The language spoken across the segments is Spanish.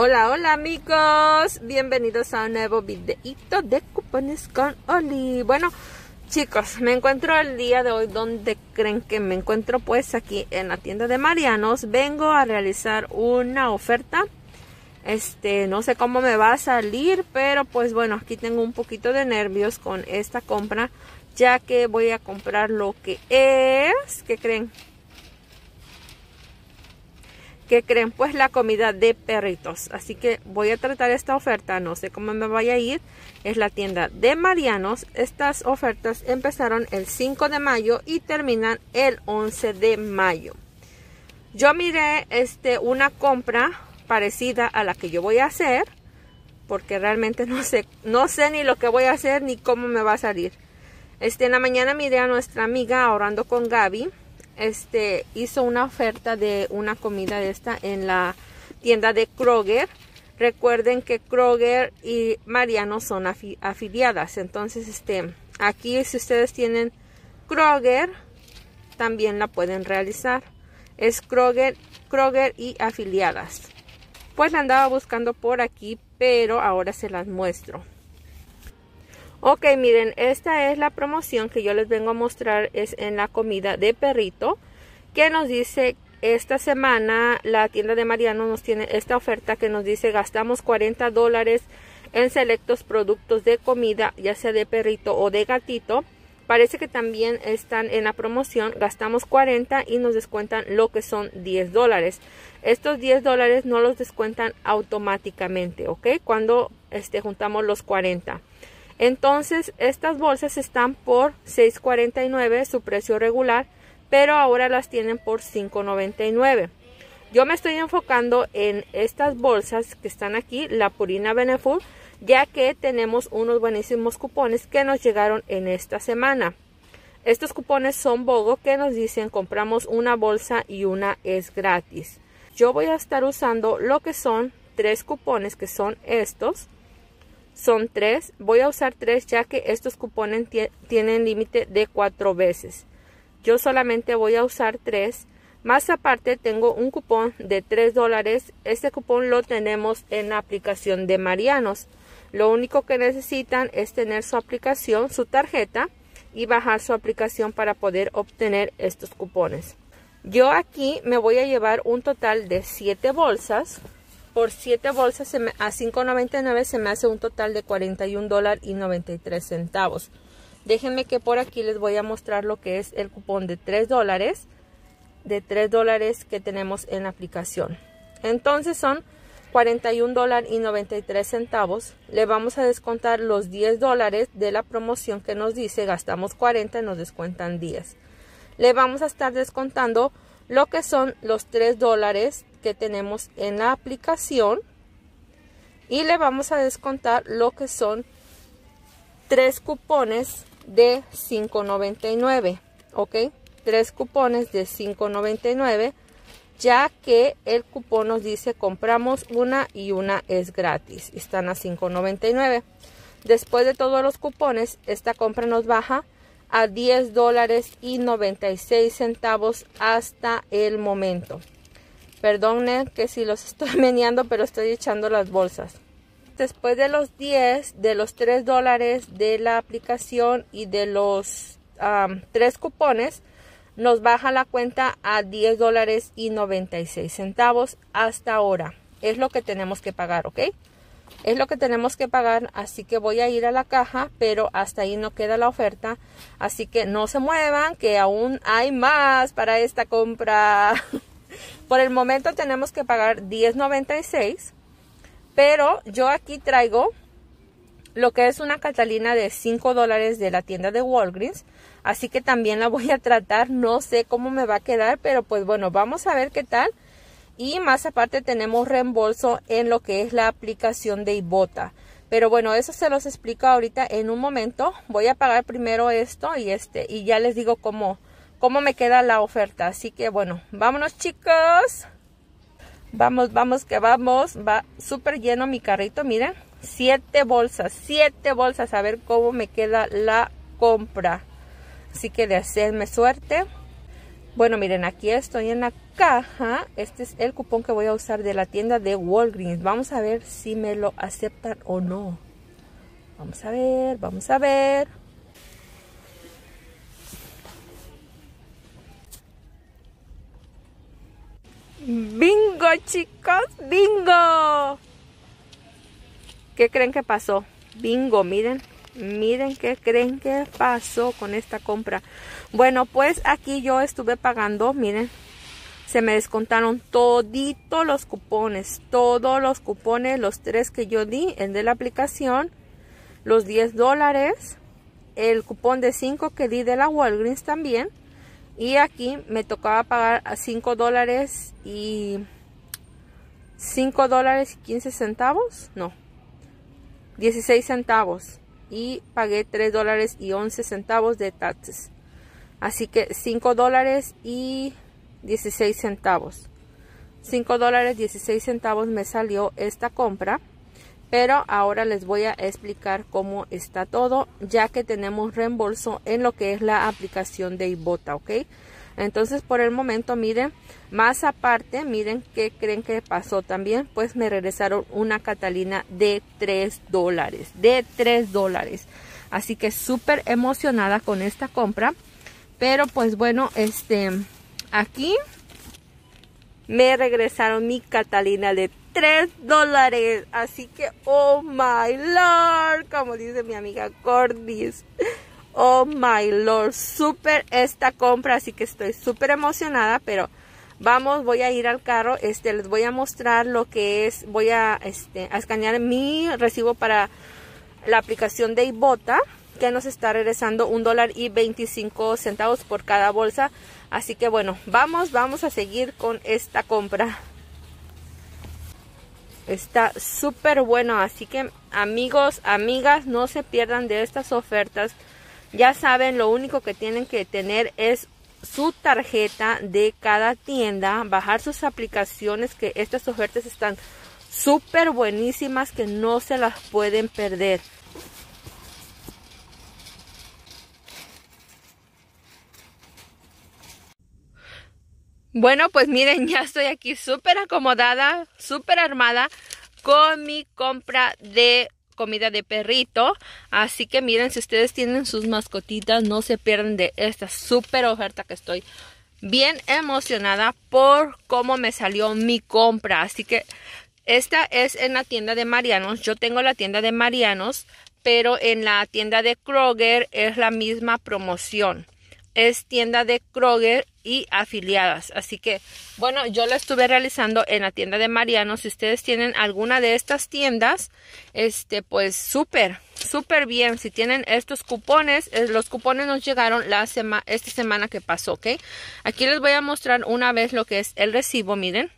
Hola, hola amigos, bienvenidos a un nuevo videito de cupones con Oli. Bueno, chicos, me encuentro el día de hoy donde creen que me encuentro pues aquí en la tienda de Marianos. Vengo a realizar una oferta. Este, no sé cómo me va a salir, pero pues bueno, aquí tengo un poquito de nervios con esta compra, ya que voy a comprar lo que es, ¿qué creen? que creen pues la comida de perritos. Así que voy a tratar esta oferta, no sé cómo me vaya a ir. Es la tienda de Marianos. Estas ofertas empezaron el 5 de mayo y terminan el 11 de mayo. Yo miré este, una compra parecida a la que yo voy a hacer porque realmente no sé, no sé ni lo que voy a hacer ni cómo me va a salir. Este, en la mañana miré a nuestra amiga ahorrando con Gaby este, hizo una oferta de una comida de esta en la tienda de Kroger. Recuerden que Kroger y Mariano son afiliadas. Entonces, este, aquí si ustedes tienen Kroger, también la pueden realizar. Es Kroger, Kroger y afiliadas. Pues la andaba buscando por aquí, pero ahora se las muestro. Ok, miren, esta es la promoción que yo les vengo a mostrar, es en la comida de perrito, que nos dice, esta semana la tienda de Mariano nos tiene esta oferta que nos dice, gastamos 40 dólares en selectos productos de comida, ya sea de perrito o de gatito. Parece que también están en la promoción, gastamos 40 y nos descuentan lo que son 10 dólares. Estos 10 dólares no los descuentan automáticamente, ¿ok? Cuando este, juntamos los 40. Entonces, estas bolsas están por 6.49 su precio regular, pero ahora las tienen por 5.99. Yo me estoy enfocando en estas bolsas que están aquí, la Purina Beneful, ya que tenemos unos buenísimos cupones que nos llegaron en esta semana. Estos cupones son BOGO que nos dicen compramos una bolsa y una es gratis. Yo voy a estar usando lo que son tres cupones que son estos son tres. Voy a usar tres ya que estos cupones tienen límite de cuatro veces. Yo solamente voy a usar tres. Más aparte tengo un cupón de tres dólares. Este cupón lo tenemos en la aplicación de Marianos. Lo único que necesitan es tener su aplicación, su tarjeta y bajar su aplicación para poder obtener estos cupones. Yo aquí me voy a llevar un total de siete bolsas por 7 bolsas a 5.99 se me hace un total de $41.93. Déjenme que por aquí les voy a mostrar lo que es el cupón de 3 dólares, de 3 dólares que tenemos en la aplicación. Entonces son $41.93. Le vamos a descontar los 10 dólares de la promoción que nos dice gastamos 40 y nos descuentan 10. Le vamos a estar descontando lo que son los 3 dólares que tenemos en la aplicación y le vamos a descontar lo que son tres cupones de 5.99 ok tres cupones de 5.99 ya que el cupón nos dice compramos una y una es gratis están a 5.99 después de todos los cupones esta compra nos baja a 10 dólares y 96 centavos hasta el momento Perdón que si los estoy meneando, pero estoy echando las bolsas. Después de los 10, de los 3 dólares de la aplicación y de los 3 cupones, nos baja la cuenta a 10 dólares y 96 centavos hasta ahora. Es lo que tenemos que pagar, ¿ok? Es lo que tenemos que pagar, así que voy a ir a la caja, pero hasta ahí no queda la oferta. Así que no se muevan, que aún hay más para esta compra. Por el momento tenemos que pagar $10.96, pero yo aquí traigo lo que es una Catalina de 5 dólares de la tienda de Walgreens. Así que también la voy a tratar. No sé cómo me va a quedar, pero pues bueno, vamos a ver qué tal. Y más aparte tenemos reembolso en lo que es la aplicación de Ibota. Pero bueno, eso se los explico ahorita en un momento. Voy a pagar primero esto y este y ya les digo cómo, cómo me queda la oferta. Así que bueno, vámonos chicos. Vamos, vamos, que vamos. Va súper lleno mi carrito, miren. Siete bolsas, siete bolsas. A ver cómo me queda la compra. Así que hacerme suerte. Bueno, miren, aquí estoy en la caja. Este es el cupón que voy a usar de la tienda de Walgreens. Vamos a ver si me lo aceptan o no. Vamos a ver, vamos a ver. Bingo, chicos, bingo. ¿Qué creen que pasó? Bingo, miren, miren qué creen que pasó con esta compra. Bueno, pues aquí yo estuve pagando, miren, se me descontaron toditos los cupones, todos los cupones, los tres que yo di, el de la aplicación, los 10 dólares, el cupón de 5 que di de la Walgreens también, y aquí me tocaba pagar a 5 dólares y 5 dólares y 15 centavos no 16 centavos y pagué 3 dólares y 11 centavos de taxes así que 5 dólares y 16 centavos 5 dólares 16 centavos me salió esta compra pero ahora les voy a explicar cómo está todo ya que tenemos reembolso en lo que es la aplicación de Ibota ok entonces por el momento miren más aparte miren qué creen que pasó también pues me regresaron una catalina de 3 dólares de 3 dólares así que súper emocionada con esta compra pero pues bueno este aquí me regresaron mi catalina de 3 dólares. Así que, oh my lord, como dice mi amiga Cordis. Oh my lord, super esta compra, así que estoy súper emocionada, pero vamos, voy a ir al carro, este, les voy a mostrar lo que es, voy a, este, escanear mi recibo para la aplicación de Ibota, que nos está regresando un dólar y 25 centavos por cada bolsa, así que bueno, vamos, vamos a seguir con esta compra. Está súper bueno, así que amigos, amigas, no se pierdan de estas ofertas. Ya saben, lo único que tienen que tener es su tarjeta de cada tienda, bajar sus aplicaciones, que estas ofertas están súper buenísimas, que no se las pueden perder. Bueno, pues miren, ya estoy aquí súper acomodada, súper armada con mi compra de comida de perrito. Así que miren, si ustedes tienen sus mascotitas, no se pierden de esta súper oferta que estoy bien emocionada por cómo me salió mi compra. Así que esta es en la tienda de Marianos. Yo tengo la tienda de Marianos, pero en la tienda de Kroger es la misma promoción es tienda de Kroger y afiliadas. Así que, bueno, yo la estuve realizando en la tienda de Mariano. Si ustedes tienen alguna de estas tiendas, este, pues súper, súper bien. Si tienen estos cupones, eh, los cupones nos llegaron la esta semana que pasó, Aquí les voy a mostrar una vez lo que es el recibo, miren.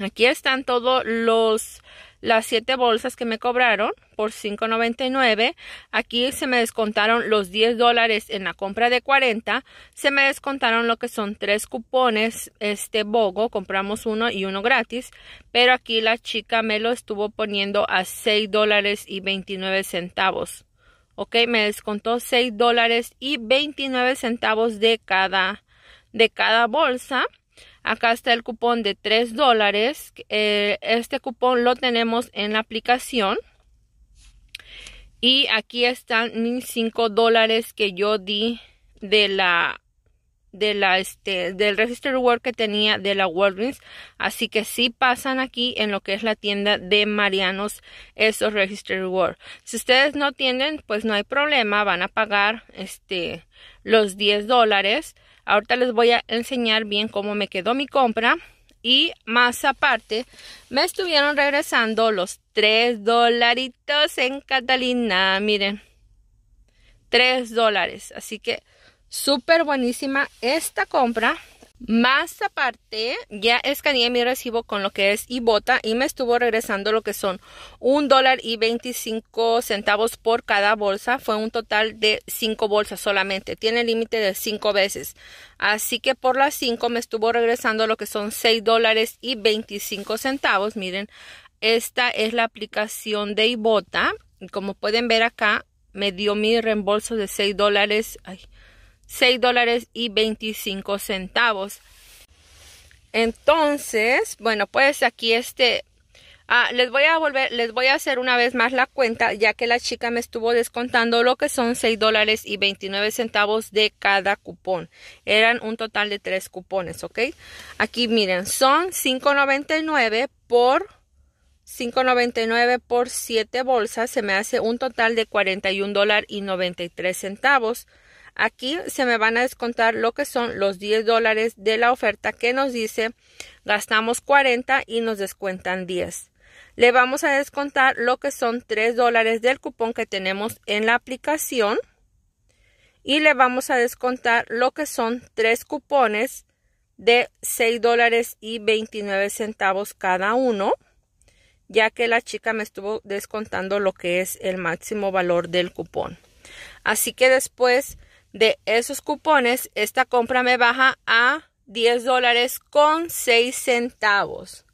Aquí están todos los las siete bolsas que me cobraron por $5.99. Aquí se me descontaron los 10 dólares en la compra de 40. Se me descontaron lo que son tres cupones este Bogo. Compramos uno y uno gratis. Pero aquí la chica me lo estuvo poniendo a 6 dólares y 29 centavos. Ok, me descontó 6 dólares y 29 centavos de cada, de cada bolsa. Acá está el cupón de 3 dólares. Eh, este cupón lo tenemos en la aplicación. Y aquí están mis 5 dólares que yo di de la de la este del register war que tenía de la Walgreens así que sí pasan aquí en lo que es la tienda de Marianos esos register work si ustedes no tienen pues no hay problema van a pagar este los 10 dólares Ahorita les voy a enseñar bien cómo me quedó mi compra. Y más aparte, me estuvieron regresando los 3 dolaritos en Catalina. Miren, 3 dólares. Así que súper buenísima esta compra. Más aparte, ya escaneé mi recibo con lo que es Ibota y me estuvo regresando lo que son un dólar y 25 centavos por cada bolsa. Fue un total de 5 bolsas solamente. Tiene límite de 5 veces. Así que por las 5 me estuvo regresando lo que son seis dólares y 25 centavos. Miren, esta es la aplicación de Ibota. Como pueden ver acá, me dio mi reembolso de 6 dólares. 6 dólares y 25 centavos. Entonces, bueno, pues aquí este... Ah, les voy a volver, les voy a hacer una vez más la cuenta, ya que la chica me estuvo descontando lo que son 6 dólares y 29 centavos de cada cupón. Eran un total de 3 cupones, ¿ok? Aquí miren, son 5.99 por 5.99 por 7 bolsas. Se me hace un total de 41 dólares y 93 centavos. Aquí se me van a descontar lo que son los 10 dólares de la oferta que nos dice gastamos 40 y nos descuentan 10. Le vamos a descontar lo que son 3 dólares del cupón que tenemos en la aplicación y le vamos a descontar lo que son 3 cupones de 6 dólares y 29 centavos cada uno ya que la chica me estuvo descontando lo que es el máximo valor del cupón. Así que después de esos cupones, esta compra me baja a 10 dólares con 6 centavos.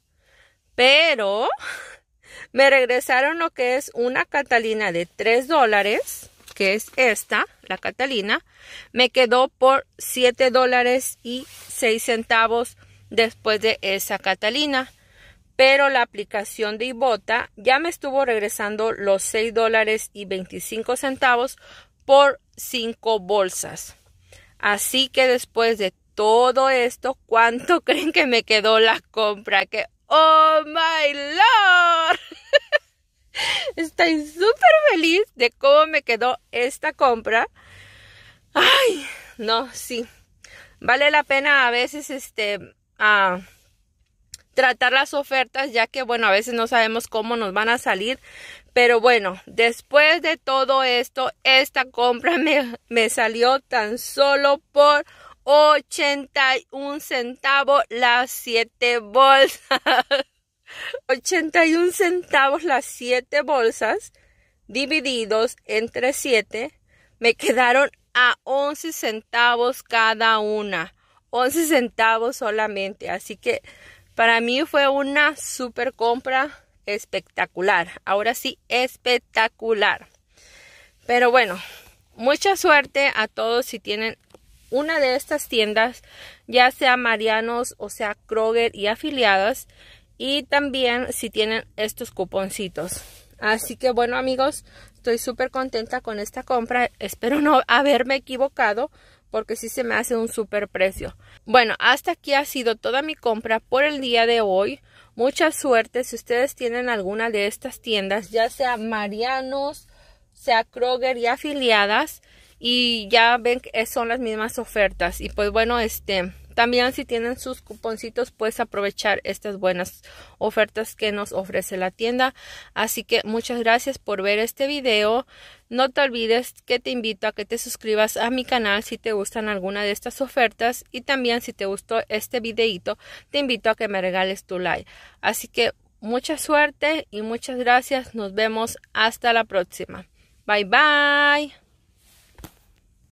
Pero me regresaron lo que es una Catalina de 3 dólares, que es esta, la Catalina. Me quedó por 7 dólares y 6 centavos después de esa Catalina. Pero la aplicación de Ibota ya me estuvo regresando los 6 dólares y 25 centavos por cinco bolsas. Así que después de todo esto, ¿cuánto creen que me quedó la compra? Que, oh my lord. Estoy súper feliz de cómo me quedó esta compra. Ay, no, sí. Vale la pena a veces este a tratar las ofertas, ya que bueno, a veces no sabemos cómo nos van a salir, pero bueno, después de todo esto, esta compra me, salió tan solo por 81 centavos las 7 bolsas. 81 centavos las 7 bolsas divididos entre 7 me quedaron a 11 centavos cada una. 11 centavos solamente. Así que para mí fue una super compra espectacular. Ahora sí, espectacular. Pero bueno, mucha suerte a todos si tienen una de estas tiendas, ya sea Marianos o sea Kroger y afiliadas, y también si tienen estos cuponcitos. Así que bueno amigos, estoy súper contenta con esta compra. Espero no haberme equivocado porque sí se me hace un súper precio. Bueno, hasta aquí ha sido toda mi compra por el día de hoy. Mucha suerte si ustedes tienen alguna de estas tiendas, ya sea Marianos, sea Kroger y afiliadas. Y ya ven que son las mismas ofertas. Y pues bueno, este, también si tienen sus cuponcitos, puedes aprovechar estas buenas ofertas que nos ofrece la tienda. Así que muchas gracias por ver este video. No te olvides que te invito a que te suscribas a mi canal si te gustan alguna de estas ofertas y también si te gustó este videito, te invito a que me regales tu like. Así que mucha suerte y muchas gracias. Nos vemos hasta la próxima. Bye bye.